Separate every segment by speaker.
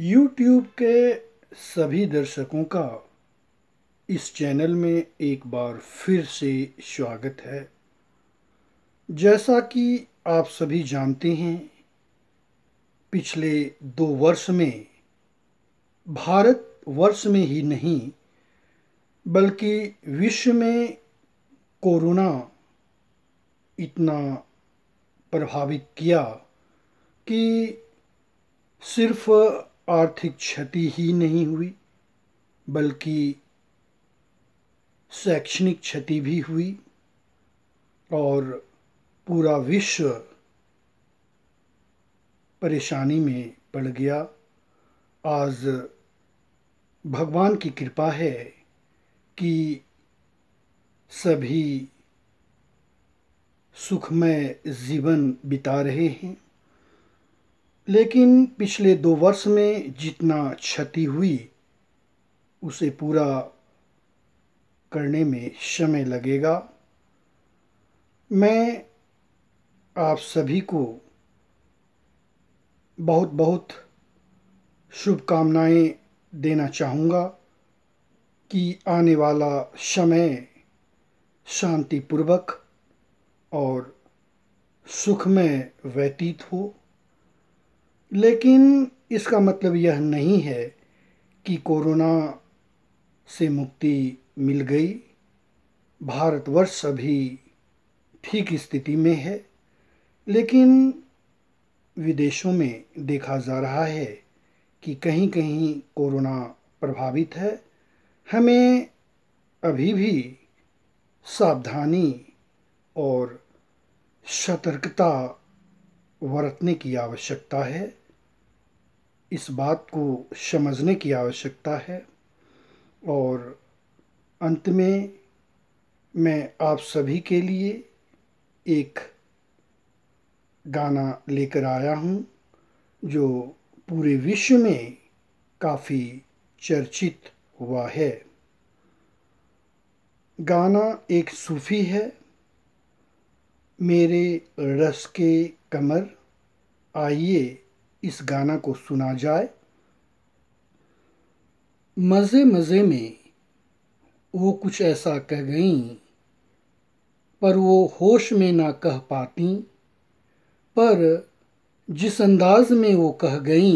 Speaker 1: YouTube के सभी दर्शकों का इस चैनल में एक बार फिर से स्वागत है जैसा कि आप सभी जानते हैं पिछले दो वर्ष में भारत वर्ष में ही नहीं बल्कि विश्व में कोरोना इतना प्रभावित किया कि सिर्फ़ आर्थिक क्षति ही नहीं हुई बल्कि शैक्षणिक क्षति भी हुई और पूरा विश्व परेशानी में पड़ गया आज भगवान की कृपा है कि सभी सुखमय जीवन बिता रहे हैं लेकिन पिछले दो वर्ष में जितना क्षति हुई उसे पूरा करने में समय लगेगा मैं आप सभी को बहुत बहुत शुभकामनाएं देना चाहूँगा कि आने वाला समय शांतिपूर्वक और सुखमय व्यतीत हो लेकिन इसका मतलब यह नहीं है कि कोरोना से मुक्ति मिल गई भारतवर्ष अभी ठीक स्थिति में है लेकिन विदेशों में देखा जा रहा है कि कहीं कहीं कोरोना प्रभावित है हमें अभी भी सावधानी और सतर्कता बरतने की आवश्यकता है इस बात को समझने की आवश्यकता है और अंत में मैं आप सभी के लिए एक गाना लेकर आया हूँ जो पूरे विश्व में काफ़ी चर्चित हुआ है गाना एक सूफ़ी है मेरे रस के कमर आइए इस गाना को सुना जाए मज़े मज़े में वो कुछ ऐसा कह गई पर वो होश में ना कह पाती पर जिस अंदाज में वो कह गई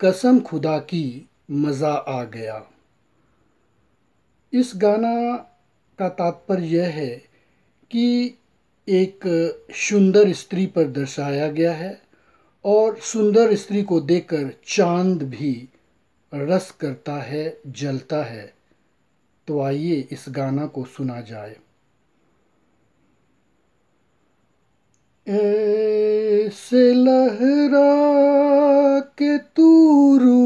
Speaker 1: कसम खुदा की मज़ा आ गया इस गाना का तात्पर्य यह है कि एक सुंदर स्त्री पर दर्शाया गया है और सुंदर स्त्री को देखकर चांद भी रस करता है जलता है तो आइए इस गाना को सुना जाए ऐसे लहरा के तूरू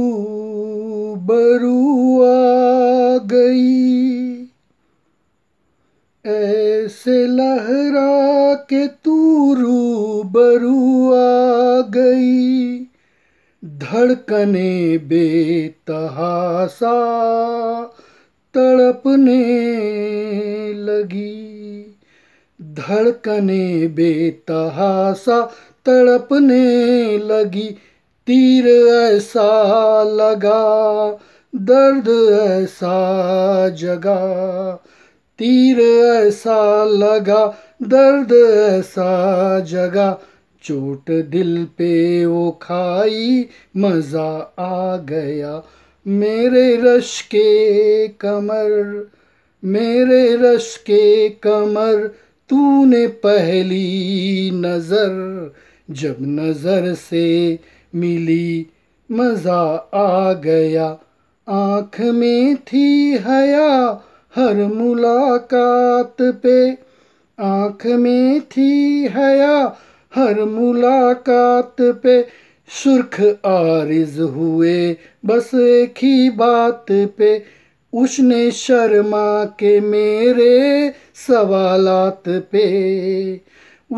Speaker 1: बरुआ गई ऐसे लहरा के धड़कने बेतहासा तड़पने लगी धड़कने बेतहासा तड़पने लगी तीर ऐसा लगा दर्द ऐसा जगा तीर ऐसा लगा दर्द ऐसा जगा चोट दिल पे वो खाई मज़ा आ गया मेरे रश के कमर मेरे रश के कमर तूने पहली नज़र जब नज़र से मिली मज़ा आ गया आँख में थी हया हर मुलाकात पे आँख में थी हया हर मुलाकात पे सुर्ख आरिज हुए बस एक ही बात पे उसने शर्मा के मेरे सवालात पे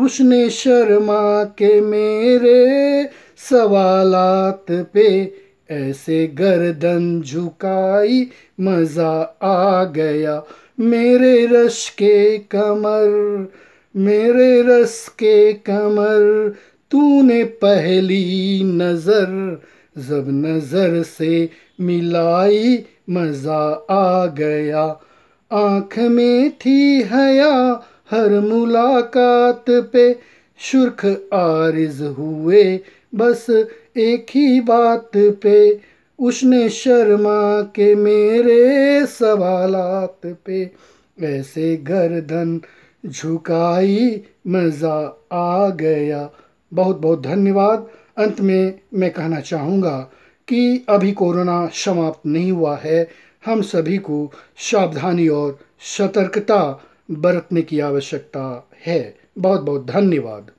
Speaker 1: उसने शर्मा के मेरे सवालात पे ऐसे गर्दन झुकाई मज़ा आ गया मेरे रश के कमर मेरे रस के कमर तूने पहली नज़र जब नज़र से मिलाई मज़ा आ गया आँख में थी हया हर मुलाकात पे शुर्ख आरिज हुए बस एक ही बात पे उसने शर्मा के मेरे सवालात पे ऐसे गर्दन झुकाई मज़ा आ गया बहुत बहुत धन्यवाद अंत में मैं कहना चाहूँगा कि अभी कोरोना समाप्त नहीं हुआ है हम सभी को सावधानी और सतर्कता बरतने की आवश्यकता है बहुत बहुत धन्यवाद